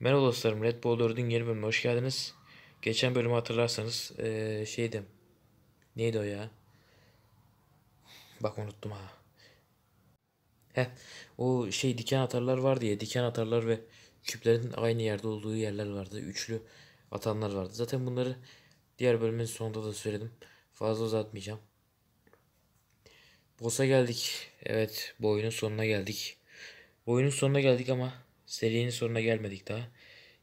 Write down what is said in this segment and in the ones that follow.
Merhaba dostlarım, Red Bull 4'ün yeni bölümüne hoş geldiniz. Geçen bölümü hatırlarsanız ee, şeydi, neydi o ya? Bak unuttum ha. He, o şey diken atarlar vardı ya, diken atarlar ve küplerin aynı yerde olduğu yerler vardı. Üçlü atanlar vardı. Zaten bunları diğer bölümün sonunda da söyledim. Fazla uzatmayacağım. Boss'a geldik. Evet, bu oyunun sonuna geldik. Bu oyunun sonuna geldik ama Serinin sonuna gelmedik daha.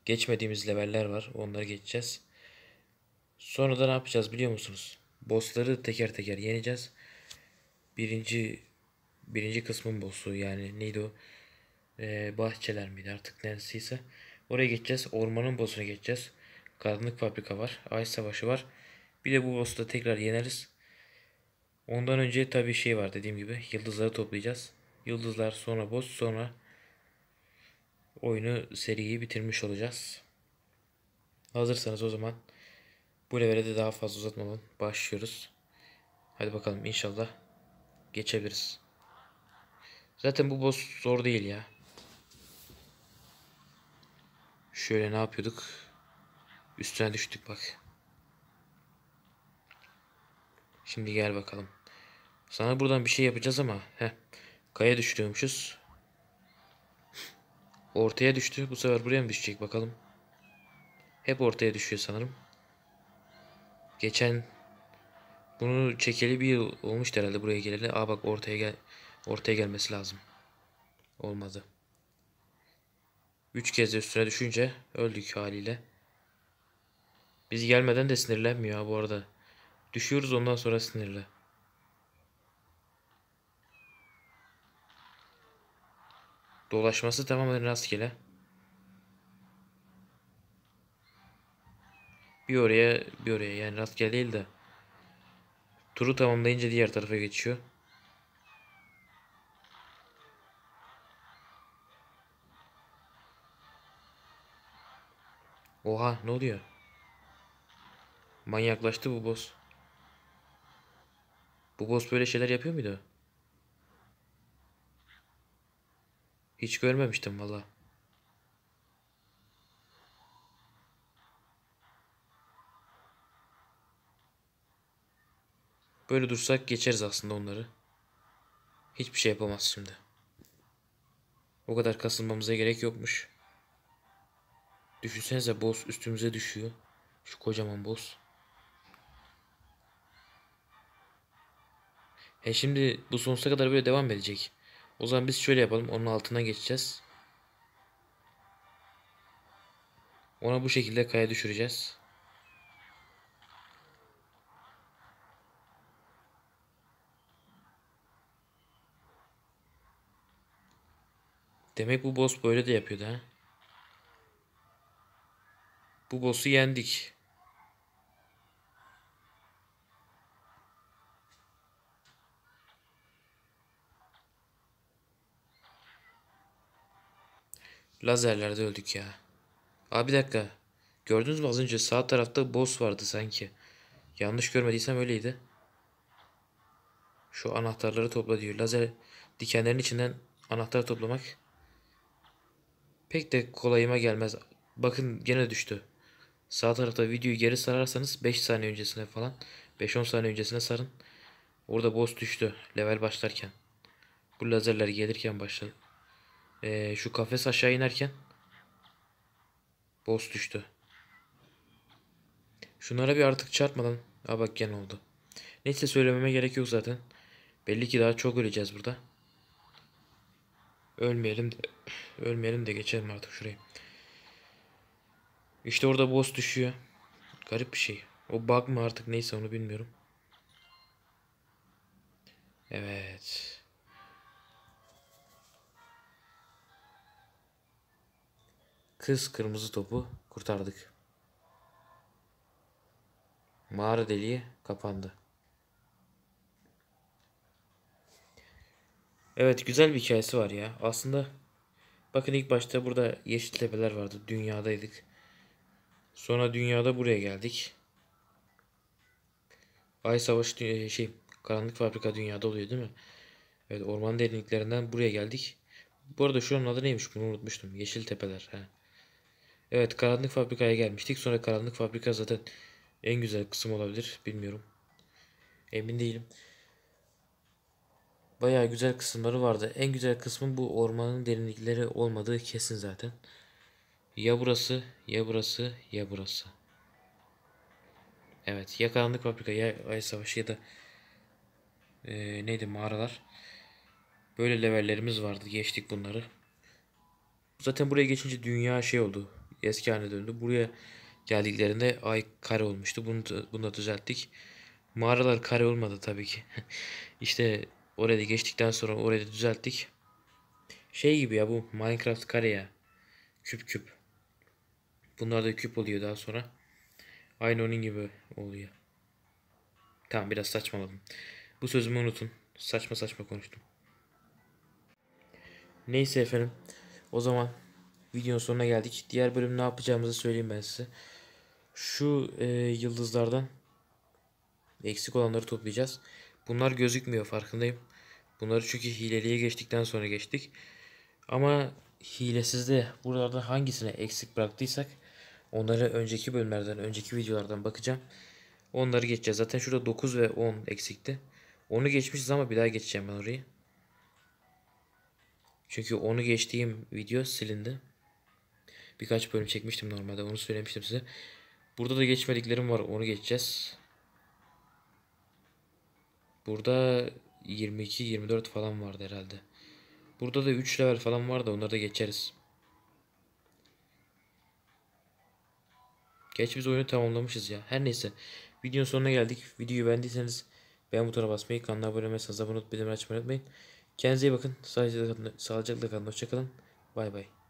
Geçmediğimiz leveller var. Onları geçeceğiz. Sonra da ne yapacağız biliyor musunuz? Bossları teker teker yeneceğiz. Birinci birinci kısmın boss'u yani neydi o? Ee, bahçeler miydi artık neresiyse. Oraya geçeceğiz. Ormanın boss'una geçeceğiz. Karanlık fabrika var. Ay savaşı var. Bir de bu boss'u da tekrar yeneriz. Ondan önce tabii şey var dediğim gibi. Yıldızları toplayacağız. Yıldızlar sonra boss sonra oyunu seriyi bitirmiş olacağız. Hazırsanız o zaman bu levele de daha fazla uzatmadan başlıyoruz. Hadi bakalım inşallah geçebiliriz. Zaten bu boss zor değil ya. Şöyle ne yapıyorduk? Üstüne düştük bak. Şimdi gel bakalım. Sana buradan bir şey yapacağız ama. Heh, kaya düşürüyormuşuz. Ortaya düştü. Bu sefer buraya mı düşecek bakalım. Hep ortaya düşüyor sanırım. Geçen bunu çekeli bir yıl olmuştu herhalde buraya geleli. Aa bak ortaya gel ortaya gelmesi lazım. Olmadı. Üç kez de üstüne düşünce öldük haliyle. Biz gelmeden de sinirlenmiyor ha bu arada. Düşüyoruz ondan sonra sinirli. Dolaşması tamamen rastgele. Bir oraya bir oraya yani rastgele değil de. Turu tamamlayınca diğer tarafa geçiyor. Oha ne oluyor? Manyaklaştı bu boss. Bu boss böyle şeyler yapıyor muydu? Hiç görmemiştim valla. Böyle dursak geçeriz aslında onları. Hiçbir şey yapamaz şimdi. O kadar kasılmamıza gerek yokmuş. Düşünsenize boz üstümüze düşüyor. Şu kocaman boz. He şimdi bu sonsuza kadar böyle devam edecek. O zaman biz şöyle yapalım. Onun altına geçeceğiz. Ona bu şekilde kaya düşüreceğiz. Demek bu boss böyle de yapıyordu ha. Bu boss'u yendik. Lazerlerde öldük ya. Abi bir dakika. Gördünüz mü az önce sağ tarafta boss vardı sanki. Yanlış görmediysem öyleydi. Şu anahtarları topla diyor. Lazer dikenlerin içinden anahtar toplamak pek de kolayıma gelmez. Bakın gene düştü. Sağ tarafta videoyu geri sararsanız 5 saniye öncesine falan 5-10 saniye öncesine sarın. Orada boss düştü level başlarken. Bu lazerler gelirken başladı. Ee, şu kafes aşağı inerken boss düştü. Şunlara bir artık çarpmadan. Ha bak gene oldu. Neyse söylememe gerek yok zaten. Belli ki daha çok öleceğiz burada. Ölmeyelim de, ölmeyelim de geçelim artık şurayı. İşte orada boss düşüyor. Garip bir şey. O bug mı artık neyse onu bilmiyorum. Evet. Kız kırmızı topu kurtardık. Mağara deliği kapandı. Evet güzel bir hikayesi var ya. Aslında bakın ilk başta burada yeşil tepeler vardı. Dünyadaydık. Sonra dünyada buraya geldik. Ay Savaşı e, şey karanlık fabrika dünyada oluyor değil mi? Evet orman derinliklerinden buraya geldik. Bu arada şuranın adı neymiş bunu unutmuştum. Yeşil tepeler. He. Evet karanlık fabrikaya gelmiştik. Sonra karanlık fabrika zaten en güzel kısım olabilir. Bilmiyorum. Emin değilim. Baya güzel kısımları vardı. En güzel kısmı bu ormanın derinlikleri olmadığı kesin zaten. Ya burası, ya burası, ya burası. Evet, ya karanlık fabrika, ya ay savaşı ya da e, neydi mağaralar. Böyle levellerimiz vardı. Geçtik bunları. Zaten buraya geçince dünya şey oldu eski haline döndü. Buraya geldiklerinde ay kare olmuştu. Bunu, bunu da düzelttik. Mağaralar kare olmadı tabii ki. işte orada geçtikten sonra orayı düzelttik. Şey gibi ya bu Minecraft kare ya. Küp küp. Bunlar da küp oluyor daha sonra. Aynı onun gibi oluyor. Tamam biraz saçmaladım. Bu sözümü unutun. Saçma saçma konuştum. Neyse efendim. O zaman videonun sonuna geldik. Diğer bölüm ne yapacağımızı söyleyeyim ben size. Şu e, yıldızlardan eksik olanları toplayacağız. Bunlar gözükmüyor farkındayım. Bunları çünkü hileliye geçtikten sonra geçtik. Ama hilesizde buralarda hangisine eksik bıraktıysak onları önceki bölümlerden, önceki videolardan bakacağım. Onları geçeceğiz. Zaten şurada 9 ve 10 eksikti. Onu geçmişiz ama bir daha geçeceğim ben orayı. Çünkü onu geçtiğim video silindi. Birkaç bölüm çekmiştim normalde. Onu söylemiştim size. Burada da geçmediklerim var. Onu geçeceğiz. Burada 22-24 falan vardı herhalde. Burada da 3 level falan vardı. Onları da geçeriz. Geç biz oyunu tamamlamışız ya. Her neyse. Videonun sonuna geldik. Videoyu beğendiyseniz beğen butonuna basmayı, kanala abone olmayı, abone olup bildirimleri açmayı unutmayın. Kendinize iyi bakın. Sağlıcakla kalın. Hoşçakalın. Bay bay.